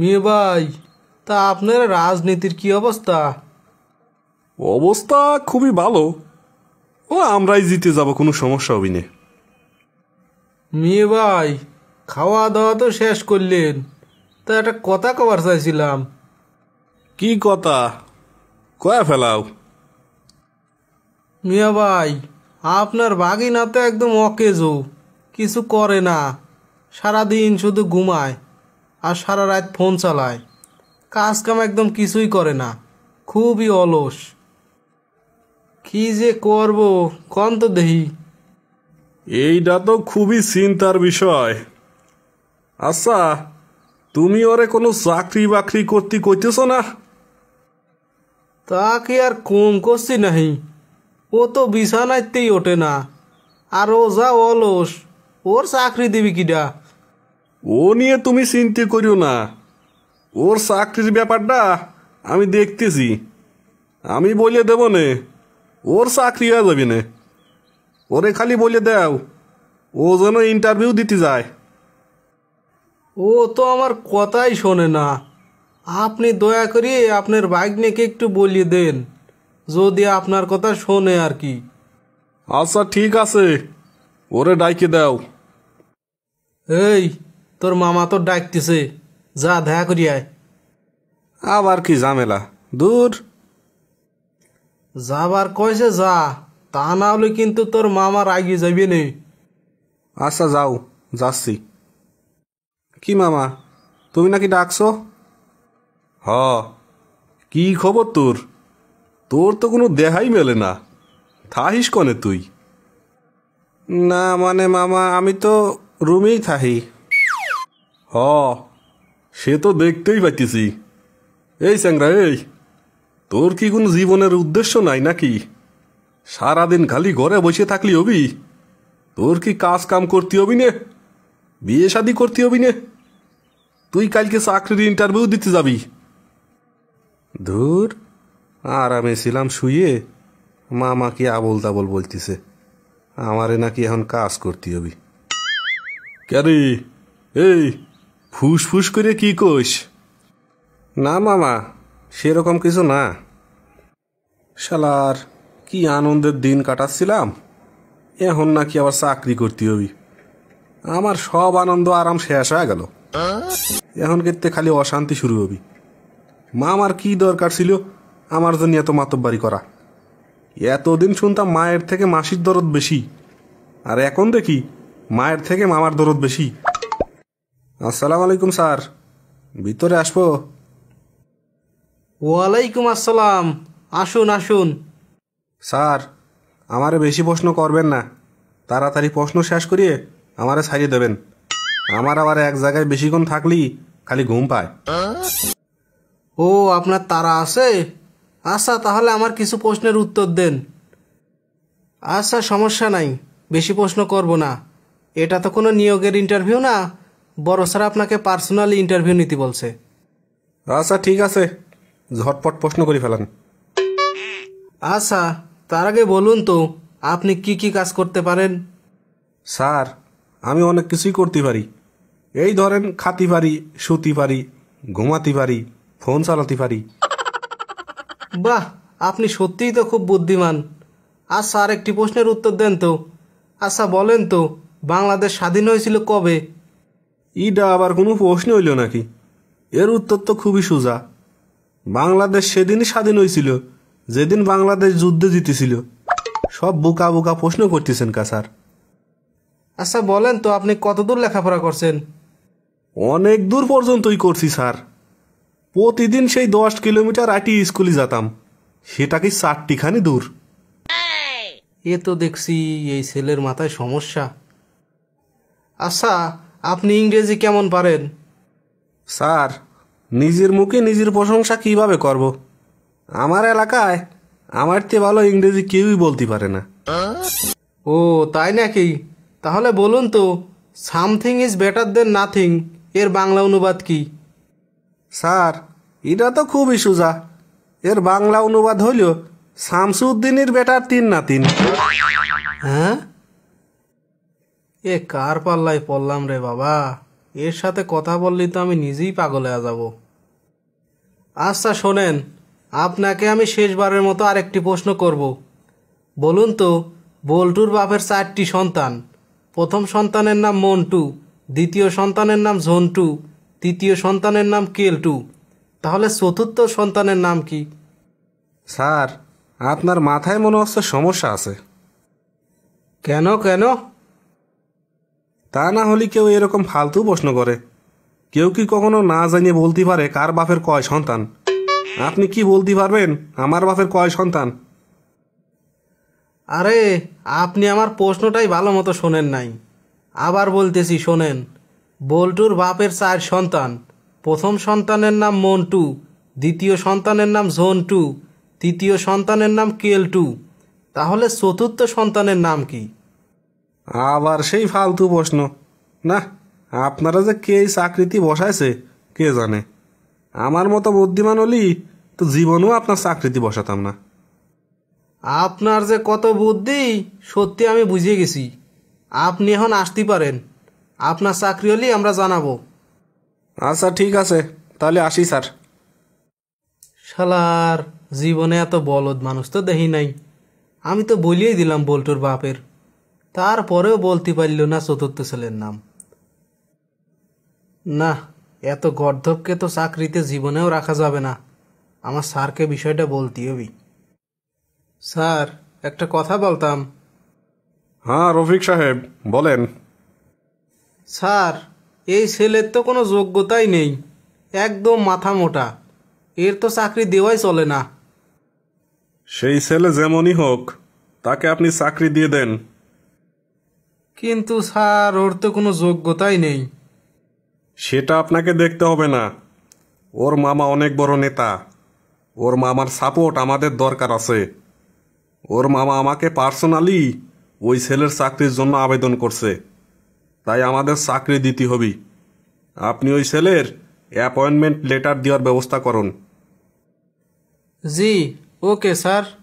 মেয়ে ভাই তা আপনার রাজনীতির কি অবস্থা অবস্থা খুবই ভালো ও আমরাই জিতে যাব কোনো সমস্যা হবি না মেয়ে ভাই খাওয়া দাওয়া তো শেষ করলেন তা একটা কথা কবার চাইছিলাম কি কথা কয়া ফেলাও মিয়া ভাই আপনার বাগিনা তো একদম অকেজো কিছু করে না সারাদিন শুধু ঘুমায় আর সারা রাত ফোন চালায় কাজ কাম একদম কিছুই করে না খুবই অলস কি যে করব কন তো দেহি এইটা তো খুবই চিন্তার বিষয় আচ্ছা তুমি ওরে কোনো চাকরি বাকরি করতে কইতেছ না তা কি আর কম করছি নাহি ও তো বিছানাইতেই ওঠে না আর ও যা অলস ওর চাকরি দিবি কিডা ও নিয়ে তুমি চিন্তি করিও না ওর চাকরির ব্যাপারটা আমি দেখতেছি আমি বলে দেব নে ওর চাকরি হয়ে যাবে না ওরে খালি বলে দাও ও যেন ইন্টারভিউ দিতে যায় ও তো আমার কথাই শোনে না আপনি দয়া করে আপনার ভাগ্নেকে একটু বলিয়ে দেন যদি আপনার কথা শোনে আর কি আচ্ছা ঠিক আছে ওরে ডাইকে দাও এই তোর মামা তো ডাকতেছে যা দেখা করি আয় আবার কি ঝামেলা দূর যাবার কয়েছে যা তা না হলে কিন্তু তোর মামা রাগি যাবি নে আচ্ছা যাও যাচ্ছি কি মামা তুমি নাকি ডাকছো হ কি খবর তোর তোর তো কোনো দেহাই মেলে না থাহিস কনে তুই না মানে মামা আমি তো রুমেই থাহি হ সে তো দেখতেই পাইতেছি এই স্যাংরা এই তোর কি কোনো জীবনের উদ্দেশ্য নাই নাকি সারাদিন খালি ঘরে বসে থাকলি হবি তোর কি কাজ কাম করতে হবি নে বিয়ে শাদি করতে হবি নে তুই কালকে চাকরির ইন্টারভিউ দিতে যাবি ধুর আরামে ছিলাম শুয়ে মামা কি আবল তাবল বলতেছে আমারে নাকি এখন কাজ করতে হবি ক্যারি এই ফুসফুস করে কি কোষ না মামা সেরকম কিছু না শালার কি আনন্দের দিন কাটাচ্ছিলাম এখন নাকি আবার চাকরি করতে হবি আমার সব আনন্দ আরাম শেষ হয়ে গেল এখন ক্ষেত্রে খালি অশান্তি শুরু হবি মা আমার কি দরকার ছিল আমার জন্য এত মাতব্বারি করা এতদিন শুনতাম মায়ের থেকে মাসির দরদ বেশি আর এখন দেখি মায়ের থেকে মামার দরদ বেশি আসসালামু আলাইকুম স্যার ভিতরে আসবো ওয়ালাইকুম আসসালাম আসুন আসুন স্যার আমারে বেশি প্রশ্ন করবেন না তাড়াতাড়ি প্রশ্ন শেষ করিয়ে আমারে ছাড়িয়ে দেবেন আমার আবার এক জায়গায় বেশিক্ষণ থাকলেই খালি ঘুম পায় ও আপনার তারা আছে আচ্ছা তাহলে আমার কিছু প্রশ্নের উত্তর দেন আচ্ছা সমস্যা নাই বেশি প্রশ্ন করব না এটা তো কোনো নিয়োগের ইন্টারভিউ না বড় স্যার আপনাকে পার্সোনালি ইন্টারভিউ নিতে বলছে আচ্ছা ঠিক আছে ঝটপট প্রশ্ন করে ফেলান আচ্ছা তার আগে বলুন তো আপনি কি কি কাজ করতে পারেন স্যার আমি অনেক কিছুই করতে পারি এই ধরেন খাতি পারি সুতি পারি ঘুমাতে পারি ফোন চালাতে পারি বাহ আপনি সত্যিই তো খুব বুদ্ধিমান আচ্ছা আর একটি প্রশ্নের উত্তর দেন তো আচ্ছা বলেন তো বাংলাদেশ স্বাধীন হয়েছিল কবে ইডা আবার কোনো প্রশ্ন হইল নাকি এর উত্তর তো খুবই সোজা বাংলাদেশ সেদিনই স্বাধীন হয়েছিল যেদিন বাংলাদেশ যুদ্ধে জিতেছিল সব বোকা বোকা প্রশ্ন করতেছেন কাসার আচ্ছা বলেন তো আপনি কতদূর লেখাপড়া করছেন অনেক দূর পর্যন্তই করছি স্যার প্রতিদিন সেই দশ কিলোমিটার আইটি স্কুলে যেতাম সেটা কি চারটিখানি দূর এ তো দেখছি এই ছেলের মাথায় সমস্যা আচ্ছা আপনি ইংরেজি কেমন পারেন স্যার নিজের মুখে নিজের প্রশংসা কিভাবে করব। আমার এলাকায় আমার চেয়ে ভালো ইংরেজি কেউই বলতে পারে না ও তাই নাকি তাহলে বলুন তো something is better than nothing এর বাংলা অনুবাদ কি স্যার এটা তো খুবই সোজা এর বাংলা অনুবাদ হইল শামসুদ্দিনের বেটার তিন না তিন হ্যাঁ এ কার পাল্লায় পড়লাম রে বাবা এর সাথে কথা বললি তো আমি নিজেই পাগল হয়ে যাব আচ্ছা শোনেন আপনাকে আমি শেষবারের মতো আরেকটি প্রশ্ন করব বলুন তো বল্টুর বাপের চারটি সন্তান প্রথম সন্তানের নাম মন্টু দ্বিতীয় সন্তানের নাম ঝন্টু তৃতীয় সন্তানের নাম কেলটু তাহলে চতুর্থ সন্তানের নাম কি স্যার আপনার মাথায় মনে হচ্ছে সমস্যা আছে কেন কেন তা না হলে কেউ এরকম ফালতু প্রশ্ন করে কেউ কি কখনো না জানিয়ে বলতে পারে কার বাপের কয় সন্তান আপনি কি বলতে পারবেন আমার বাপের কয় সন্তান আরে আপনি আমার প্রশ্নটাই ভালো মতো শোনেন নাই আবার বলতেছি শোনেন বল্টুর বাপের চার সন্তান প্রথম সন্তানের নাম মন্টু দ্বিতীয় সন্তানের নাম টু তৃতীয় সন্তানের নাম কেল টু তাহলে চতুর্থ সন্তানের নাম কী আবার সেই ফালতু প্রশ্ন না আপনারা যে কে চাকরিতে বসাইছে কে জানে আমার মতো বুদ্ধিমান হলি তো জীবনেও আপনার চাকরিতে বসাতাম না আপনার যে কত বুদ্ধি সত্যি আমি বুঝিয়ে গেছি আপনি এখন আসতে পারেন আপনার চাকরি হলেই আমরা জানাবো আচ্ছা ঠিক আছে তাহলে আসি স্যার শালার জীবনে এত বলদ মানুষ তো দেখি নাই আমি তো বলিয়েই দিলাম বল্টুর বাপের তারপরেও বলতে পারিল না চতুর্থ ছেলের নাম না এত গর্ধবকে তো চাকরিতে জীবনেও রাখা যাবে না আমার স্যারকে বিষয়টা বলতে হবি স্যার একটা কথা বলতাম হ্যাঁ রফিক সাহেব বলেন স্যার এই ছেলের তো কোনো যোগ্যতাই নেই একদম মাথা মোটা এর তো চাকরি দেওয়াই চলে না সেই ছেলে যেমনই হোক তাকে আপনি চাকরি দিয়ে দেন কিন্তু স্যার ওর তো কোনো যোগ্যতাই নেই সেটা আপনাকে দেখতে হবে না ওর মামা অনেক বড় নেতা ওর মামার সাপোর্ট আমাদের দরকার আছে ওর মামা আমাকে পার্সোনালি ওই ছেলের চাকরির জন্য আবেদন করছে তাই আমাদের চাকরি দিতে হবে আপনি ওই ছেলের অ্যাপয়েন্টমেন্ট লেটার দেওয়ার ব্যবস্থা করুন জি ওকে স্যার